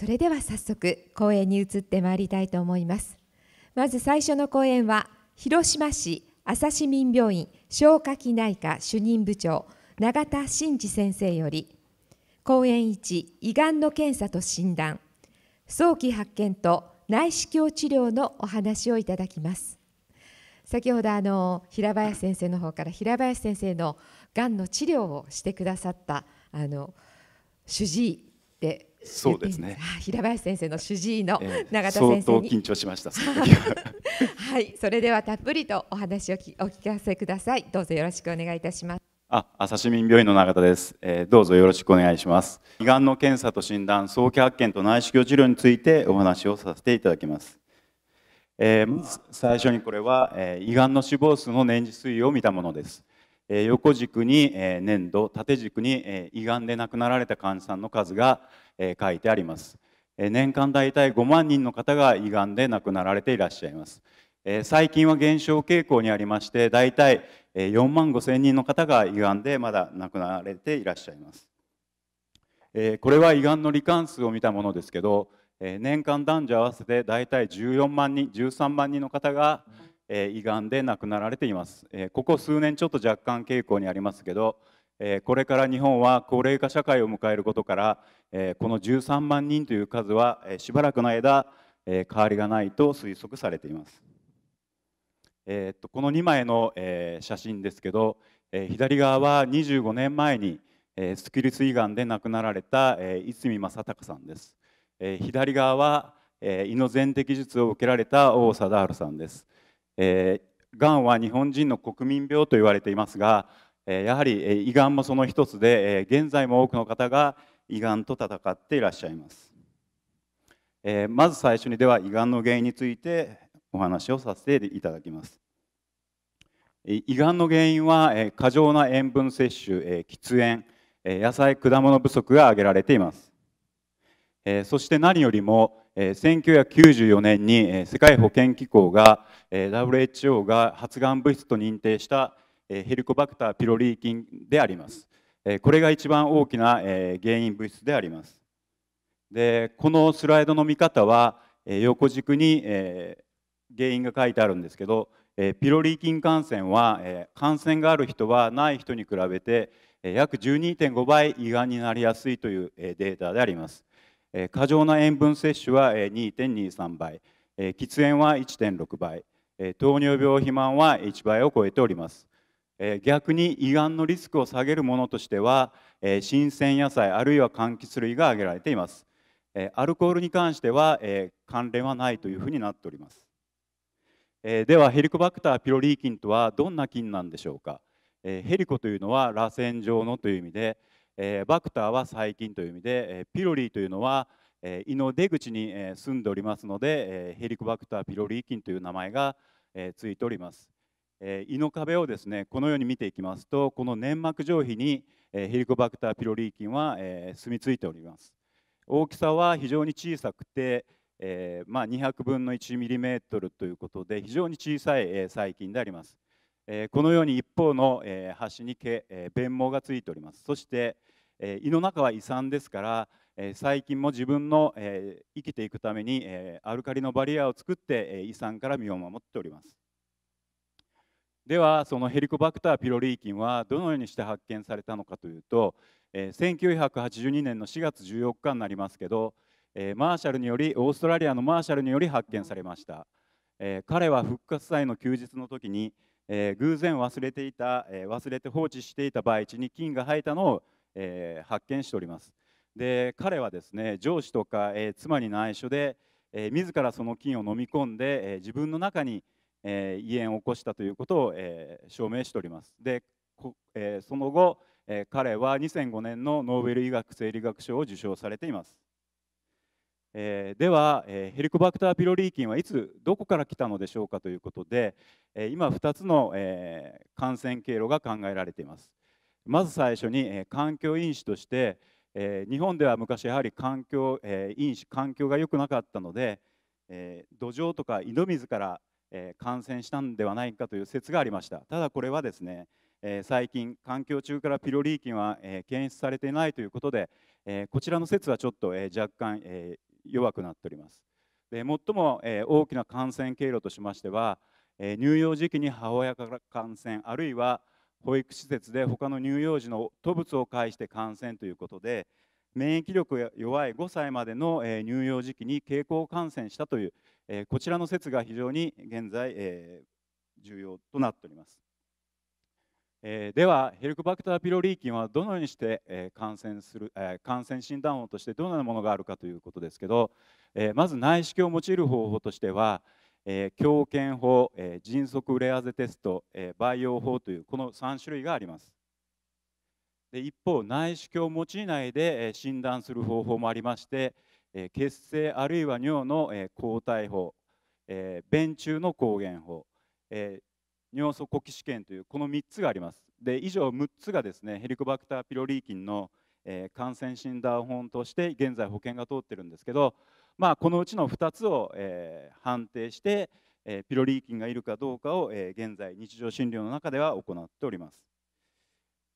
それでは早速講演に移ってまいりたいと思いますまず最初の講演は広島市朝市民病院消化器内科主任部長永田真嗣先生より講演1胃がんの検査と診断早期発見と内視鏡治療のお話をいただきます先ほどあの平林先生の方から平林先生のがんの治療をしてくださったあの主治医でそうですね。平林先生の主治医の永田先生に、えー、緊張しました。はい、それではたっぷりとお話をお聞かせください。どうぞよろしくお願いいたします。あ、朝市民病院の永田です、えー、どうぞよろしくお願いします。胃がんの検査と診断、早期発見と内視鏡治療についてお話をさせていただきます。えー、最初にこれは、えー、胃がんの死亡数の年次推移を見たものです。え横軸に、えー、年度、縦軸に、え胃がんで亡くなられた患者さんの数が、え書いてあります、え年間大体5万人の方が胃がんで亡くなられていらっしゃいます、え最近は減少傾向にありまして大体4万5千人の方が胃がんでまだ亡くなられていらっしゃいますえこれは胃がんの罹患数を見たものですけどえ年間男女合わせて大体14万人13万人の方がえ胃がんで亡くなられていますえここ数年ちょっと若干傾向にありますけどえこれから日本は高齢化社会を迎えることから、えこの13万人という数は、えしばらくの間、え変わりがないと推測されています。えっとこの2枚の、え写真ですけど、え左側は25年前に、えスキルス胃がんで亡くなられた、え泉正孝さんです。え左側は、え胃の全摘術を受けられた王貞治さんです。えがんは日本人の国民病と言われていますがやはり胃がんもその一つで現在も多くの方が胃がんと戦っていらっしゃいますまず最初にでは胃がんの原因についてお話をさせていただきます胃がんの原因は過剰な塩分摂取喫煙野菜果物不足が挙げられていますそして何よりも1994年に世界保健機構が WHO が発がん物質と認定したヘリコバクターピロリー菌であります。これが一番大きな原因物質であります。でこのスライドの見方は横軸に原因が書いてあるんですけどピロリ菌感染は感染がある人はない人に比べて約12.5倍胃がんになりやすいというデータであります。過剰な塩分摂取は2.23倍喫煙は1.6倍糖尿病肥満は1倍を超えておりますえ逆に胃がんのリスクを下げるものとしては、え新鮮野菜あるいは柑橘類が挙げられています、えアルコールに関しては、え関連はないというふうになっております、えではヘリコバクターピロリー菌とはどんな菌なんでしょうか、えヘリコというのは螺旋状のという意味で、えバクターは細菌という意味で、えピロリーというのは胃の出口に住んでおりますのでヘリコバクターピロリー菌という名前がついておりますえ胃の壁をですねこのように見ていきますとこの粘膜上皮に、えヘリコバクターピロリー菌は、え住み着いております大きさは非常に小さくて、えまあ、200分の1トルということで非常に小さい、え細菌であります、えこのように一方の、え端に毛、え弁毛がついておりますそして、え胃の中は胃酸ですからえ細菌も自分のえ生きていくためにえアルカリのバリアを作ってえ胃酸から身を守っておりますではそのヘリコバクターピロリー菌はどのようにして発見されたのかというと、えー、1982年の4月14日になりますけど、えー、マーシャルによりオーストラリアのマーシャルにより発見されました、えー、彼は復活祭の休日の時に、え偶然忘れていた、え忘れて放置していた培地に菌が生えたのを、え発見しておりますで彼はですね上司とか、え妻に内緒で、え自らその菌を飲み込んで、え自分の中に、え胃炎を起こしたということを、え証明しておりますで、えその後、え彼は2005年のノーベル医学生理学賞を受賞されています、えでは、えヘリコバクターピロリー菌はいつどこから来たのでしょうかということで、え今2つの、え感染経路が考えられていますまず最初に、え環境因子として、え日本では昔やはり環境、え因子環境が良くなかったので、え土壌とか井戸水からえー、感染したんではないかという説がありましたただこれはですね、えー、最近環境中からピロリー菌は、えー、検出されていないということで、えこちらの説はちょっと、え若干、え弱くなっておりますで最も、え大きな感染経路としましては、え乳幼児期に母親から感染あるいは保育施設で他の乳幼児の吐物を介して感染ということで免疫力が弱い5歳までの乳幼児期に経口感染したというえこちらの説が非常に現在、え重要となっております。えではヘルクバクターピロリー菌はどのようにして、え感染する、え感染診断法としてどのようなものがあるかということですけど、えまず内視鏡を用いる方法としては、え強健法、え迅速レアゼテスト、え培養法というこの3種類があります。で一方内視鏡を用いないで診断する方法もありましてえ血清あるいは尿の、え抗体法、え便中の抗原法、え尿素呼気試験というこの3つがあります。で以上6つがですねヘリコバクターピロリー菌の、え感染診断法として現在保険が通ってるんですけど、まあ、このうちの2つを、え判定して、えピロリー菌がいるかどうかを、え現在日常診療の中では行っております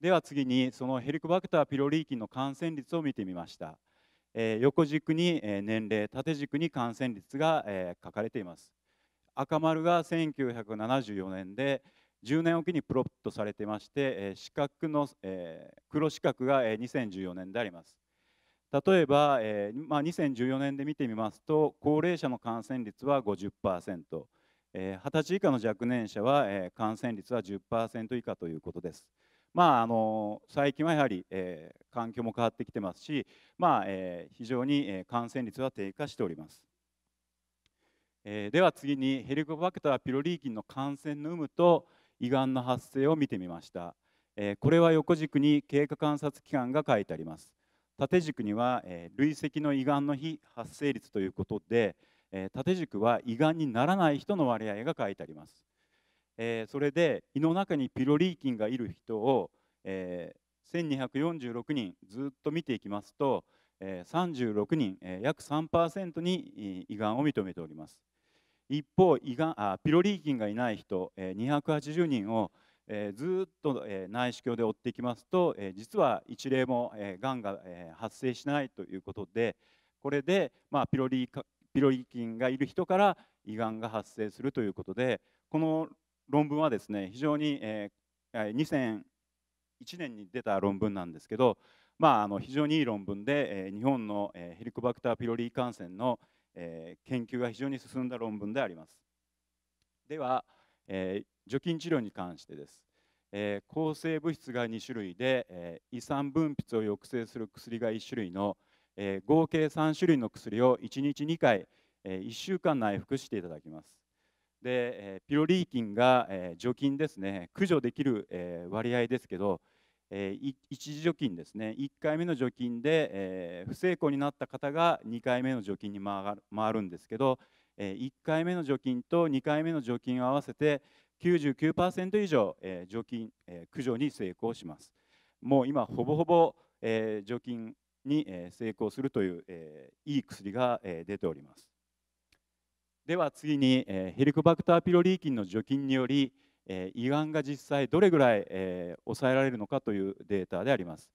では次にそのヘリコバクターピロリー菌の感染率を見てみました。横軸に、年齢縦軸に感染率が、書かれています赤丸が1974年で10年おきにプロットされてまして、四角の、黒四角が、え2014年であります例えば、えまあ、2014年で見てみますと高齢者の感染率は50%二十歳以下の若年者は感染率は10%以下ということです。まあ、あの最近はやはり、えー、環境も変わってきてますし、まあえー、非常に、えー、感染率は低下しております、えー、では次にヘリコバクターピロリー菌の感染の有無と胃がんの発生を見てみました、えー、これは横軸に経過観察期間が書いてあります縦軸には、えー、累積の胃がんの非発生率ということで、えー、縦軸は胃がんにならない人の割合が書いてありますえー、それで胃の中にピロリー菌がいる人を、えー、1246人ずっと見ていきますと、えー、36人、えー、約3%に胃がんを認めております一方胃がんあピロリー菌がいない人、えー、280人を、えー、ずっと、えー、内視鏡で追っていきますと、えー、実は一例もがん、えー、が、えー、発生しないということでこれで、まあ、ピロリーピロリ菌がいる人から胃がんが発生するということでこの論文はですね非常に、えー、2001年に出た論文なんですけど、まあ、あの非常にいい論文で、えー、日本の、えー、ヘリコバクターピロリー感染の、えー、研究が非常に進んだ論文であります。では、えー、除菌治療に関してです。えー、抗生物質が2種類で、えー、胃酸分泌を抑制する薬が1種類の、えー、合計3種類の薬を1日2回、えー、1週間内服していただきます。で、えピロリー菌が、え除菌ですね駆除できる、え割合ですけど、え一時除菌ですね1回目の除菌で、え不成功になった方が2回目の除菌に回るんですけど、え1回目の除菌と2回目の除菌を合わせて99%以上、え除菌、え駆除に成功します。もう今ほぼほぼ、え除菌に成功するという、えいい薬が、え出ております。では次に、えヘリコバクターピロリー菌の除菌により、え胃がんが実際どれぐらい、え抑えられるのかというデータであります、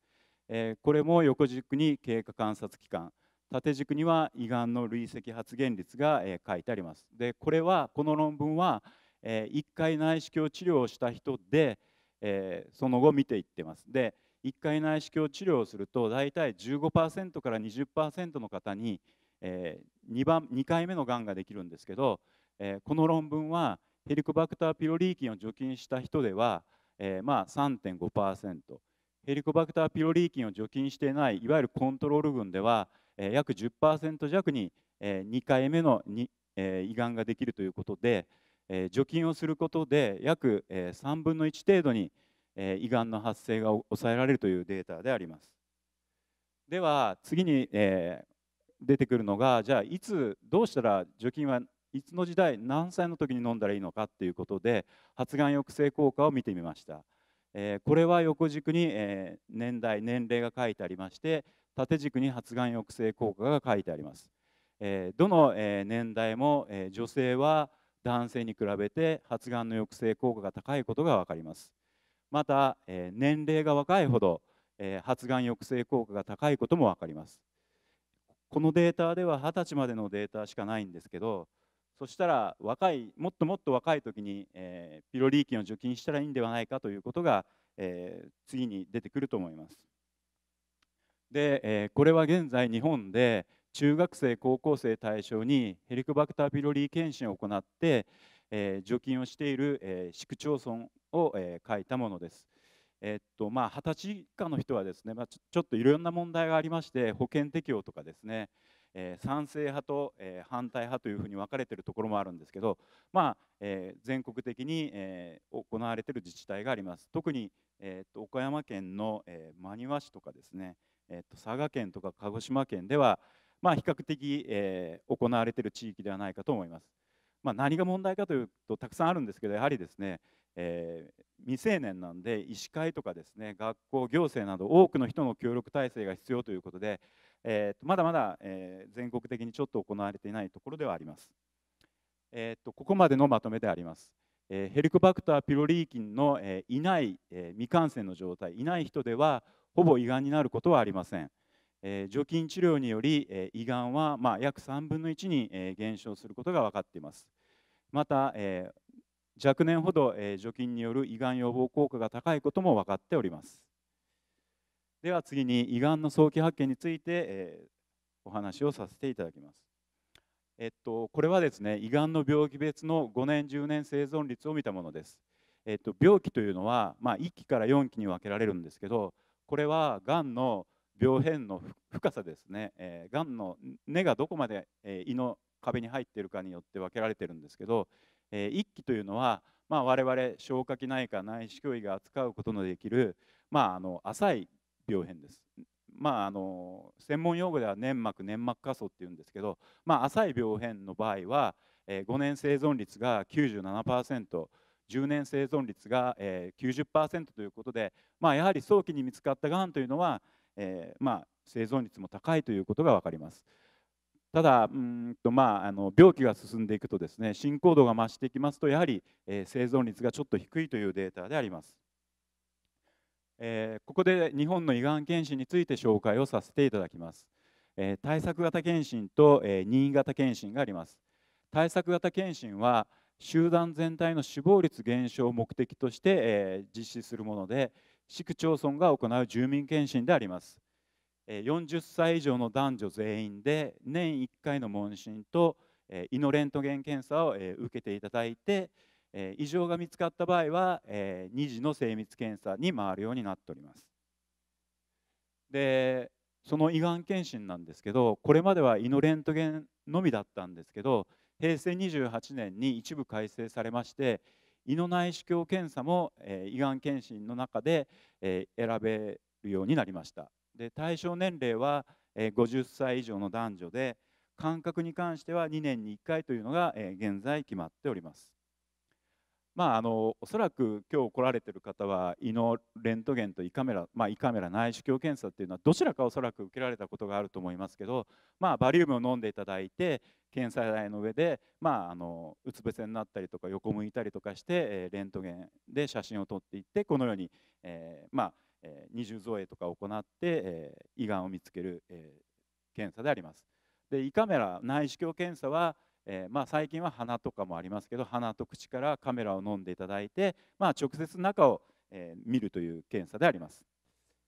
えこれも横軸に経過観察期間縦軸には胃がんの累積発現率が、え書いてありますでこれはこの論文は、え1回内視鏡治療をした人で、えその後見ていってますで1回内視鏡治療をすると大体15%から20%の方にえー、2, 番2回目のがんができるんですけど、えー、この論文はヘリコバクターピロリー菌を除菌した人では、えー、まあ3.5%ヘリコバクターピロリー菌を除菌していないいわゆるコントロール群では、えー、約10%弱に、えー、2回目のに、え胃がんができるということで、えー、除菌をすることで約、えー、3分の1程度に、えー、胃がんの発生が抑えられるというデータであります。では次に、えー、出てくるのがじゃあいつどうしたら除菌はいつの時代何歳の時に飲んだらいいのかっていうことで発がん抑制効果を見てみました、えー、これは横軸に、えー、年代年齢が書いてありまして縦軸に発がん抑制効果が書いてあります、えー、どの、え年代も、え女性は男性に比べて発がんの抑制効果が高いことが分かりますまた、え年齢が若いほど、え発がん抑制効果が高いことも分かりますこのデータでは20歳までのデータしかないんですけどそしたら若いもっともっと若い時に、えー、ピロリー菌を除菌したらいいんではないかということが、えー、次に出てくると思います。で、えー、これは現在日本で中学生高校生対象にヘリコバクターピロリー検診を行って、えー、除菌をしている、えー、市区町村を、えー、書いたものです。えっとまあ、20歳以下の人はですね、まあ、ちょっといろんな問題がありまして保険適用とかですね、えー、賛成派と、えー、反対派というふうに分かれているところもあるんですけど、まあえー、全国的に、えー、行われている自治体があります特に、えー、と岡山県の、えー、真庭市とかですね、えー、と佐賀県とか鹿児島県では、まあ、比較的、えー、行われている地域ではないかと思います。まあ、何が問題かというとたくさんあるんですけどやはりですねえー、未成年なんで医師会とかですね学校行政など多くの人の協力体制が必要ということで、えー、とまだまだ、えー、全国的にちょっと行われていないところではあります、えーと、ここまでのまとめであります、えー、ヘリコバクターピロリー菌の、えー、いない、えー、未感染の状態いない人ではほぼ胃がんになることはありません、えー、除菌治療により、えー、胃がんは、まあ、約3分の1に、えー、減少することが分かっていますまた、えー若年ほど、え除菌による胃がん予防効果が高いことも分かっておりますでは次に胃がんの早期発見について、えお話をさせていただきますえっと、これはですね胃がんの病気別の5年10年生存率を見たものです、えっと、病気というのは、まあ、1期から4期に分けられるんですけどこれはがんの病変の深さですね、えー、がんの根がどこまで、えー、胃の壁に入っているかによって分けられてるんですけどえー、1期というのは、まあ、我々消化器内科内視鏡医が扱うことのできる、まあ、あの浅い病変です。まあ、あの専門用語では粘膜粘膜下層っていうんですけど、まあ、浅い病変の場合は、えー、5年生存率が 97%10 年生存率が、えー、90%ということで、まあ、やはり早期に見つかったがんというのは、えーまあ、生存率も高いということが分かります。ただうんと、まあ、あの病気が進んでいくとですね進行度が増していきますとやはり、えー、生存率がちょっと低いというデータであります、えー、ここで日本の胃がん検診について紹介をさせていただきます、えー、対策型検診と、え任意型検診があります対策型検診は集団全体の死亡率減少を目的として、え実施するもので市区町村が行う住民検診であります40歳以上の男女全員で年1回の問診と胃のレントゲン検査を受けていただいて異常が見つかった場合は2次の精密検査に回るようになっております。でその胃がん検診なんですけどこれまでは胃のレントゲンのみだったんですけど平成28年に一部改正されまして胃の内視鏡検査も胃がん検診の中で選べるようになりました。で対象年齢は50歳以上の男女で間隔に関しては2年に1回というのが現在決まっております。まあ、あのおそらく今日来られてる方は胃のレントゲンと胃カメラ、まあ、胃カメラ内視鏡検査っていうのはどちらかおそらく受けられたことがあると思いますけど、まあ、バリウムを飲んでいただいて検査台の上で、まあ、あのうつ伏せになったりとか横向いたりとかして、えレントゲンで写真を撮っていってこのように、えー、まあえー、二重造影とかを行って、えー、胃がんを見つける、えー、検査であります。で胃カメラ内視鏡検査は、えー、まあ、最近は鼻とかもありますけど鼻と口からカメラを飲んでいただいて、まあ、直接中を、え見るという検査であります。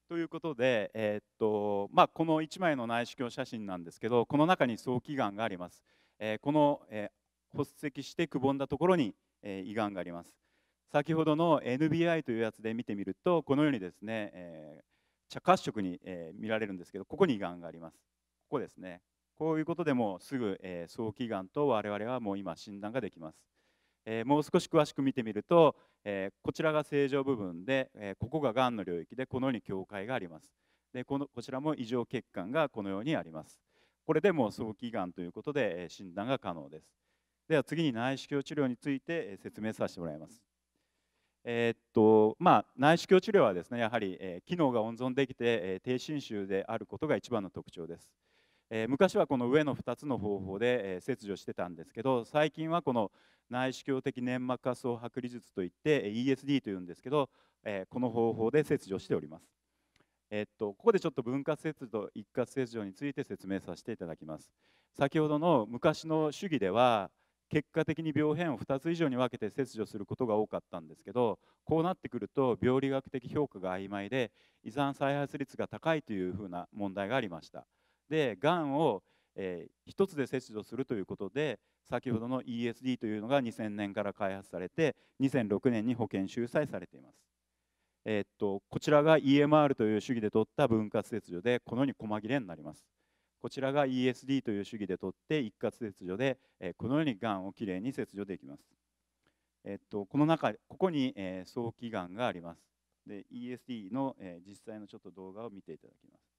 ということで、えっとまあ、この1枚の内視鏡写真なんですけどこの中に早期がんがあります。えこの、え発石してくぼんだところに、え胃がんがあります。先ほどの NBI というやつで見てみるとこのようにですね、えー、褐色に、えー、見られるんですけどここにがんがありますここですねこういうことでもすぐ、えー、早期がんと我々はもう今診断ができます、えー、もう少し詳しく見てみると、えー、こちらが正常部分で、えここががんの領域でこのように境界がありますでこのこちらも異常血管がこのようにありますこれでもう早期がんということで、え診断が可能ですでは次に内視鏡治療について説明させてもらいますえー、っとまあ、内視鏡治療はですねやはり、えー、機能が温存できて、えー、低侵襲であることが一番の特徴です、え昔はこの上の2つの方法で、え切除してたんですけど最近はこの内視鏡的粘膜下層剥離術といって ESD というんですけど、えこの方法で切除しております、えっと、ここでちょっと分割切除と一括切除について説明させていただきます先ほどの昔の主義では結果的に病変を2つ以上に分けて切除することが多かったんですけどこうなってくると病理学的評価が曖昧で胃酸再発率が高いというふうな問題がありましたでがんを、えー、1つで切除するということで先ほどの ESD というのが2000年から開発されて2006年に保険収載されていますえー、っとこちらが EMR という主義で取った分割切除でこのように細切れになりますこちらが ESD という主義で取って一括切除で、えこのようにがんをきれいに切除できます。えっと、この中ここに、え早期がんがあります。で ESD の、え実際のちょっと動画を見ていただきます。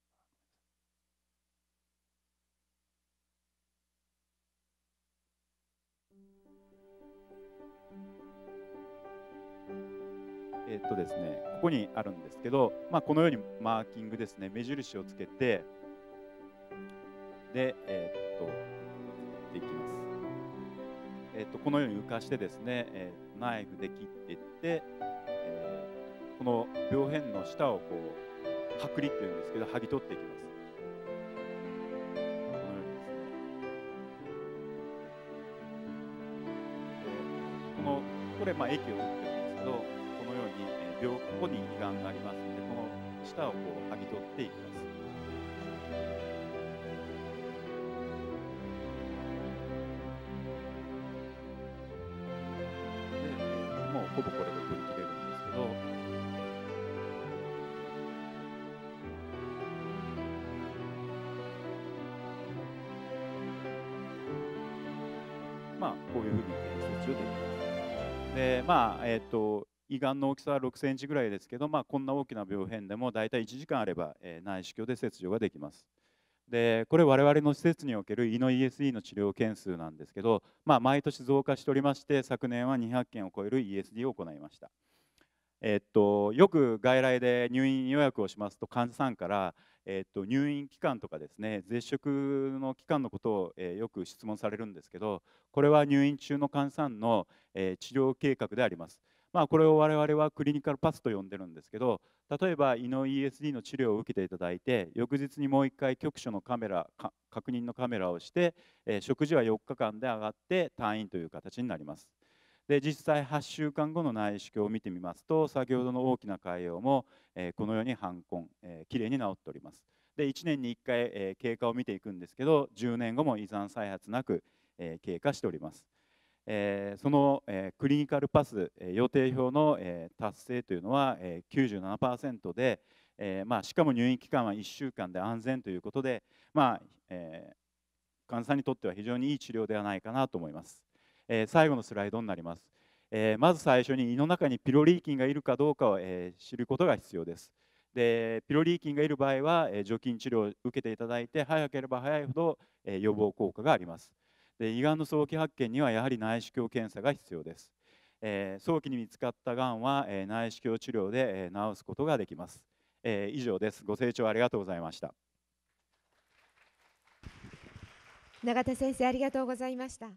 えっとですね、ここにあるんですけど、まあ、このようにマーキングですね目印をつけてで、えー、っとできます、えー、っとこのように浮かしてですね、えー、ナイフで切っていって、えー、この病変の下をこう剥離っていうんですけど剥ぎ取っていきますこのの、ようにですね。ここれまあ液を打ってるんですけどこのように、えー、ここに胃がんがありますのでこの下をこう剥ぎ取っていきますでまあえっ、ー、と胃がんの大きさは6センチぐらいですけど、まあ、こんな大きな病変でも大体1時間あれば、えー、内視鏡で切除ができます。でこれ我々の施設における胃の ESD の治療件数なんですけど、まあ、毎年増加しておりまして昨年は200件を超える ESD を行いました、えっと、よく外来で入院予約をしますと患者さんから「えっと、入院期間とかですね絶食の期間のことを、えよく質問されるんですけどこれは入院中の患者さんの、え治療計画であります。まあ、これを我々はクリニカルパスと呼んでるんですけど例えば胃の ESD の治療を受けていただいて翌日にもう1回局所のカメラ確認のカメラをして、え食事は4日間で上がって退院という形になります。で実際8週間後の内視鏡を見てみますと先ほどの大きな潰瘍も、えこのように反根、えー、きれいに治っておりますで1年に1回、え経過を見ていくんですけど10年後も依存再発なく、え経過しておりますえその、えクリニカルパス、え予定表の、え達成というのは、えー、97%で、えまあ、しかも入院期間は1週間で安全ということで、まあえ患者さんにとっては非常にいい治療ではないかなと思います。えー、最後のスライドになります、えー、まず最初に胃の中にピロリー菌がいるかどうかを、え知ることが必要ですでピロリー菌がいる場合は、え除菌治療を受けていただいて早ければ早いほど、え予防効果がありますで胃がんの早期発見にはやはり内視鏡検査が必要です、え早期に見つかったがんは、え内視鏡治療で、え治すことができます、え以上ですご清聴ありがとうございました永田先生ありがとうございました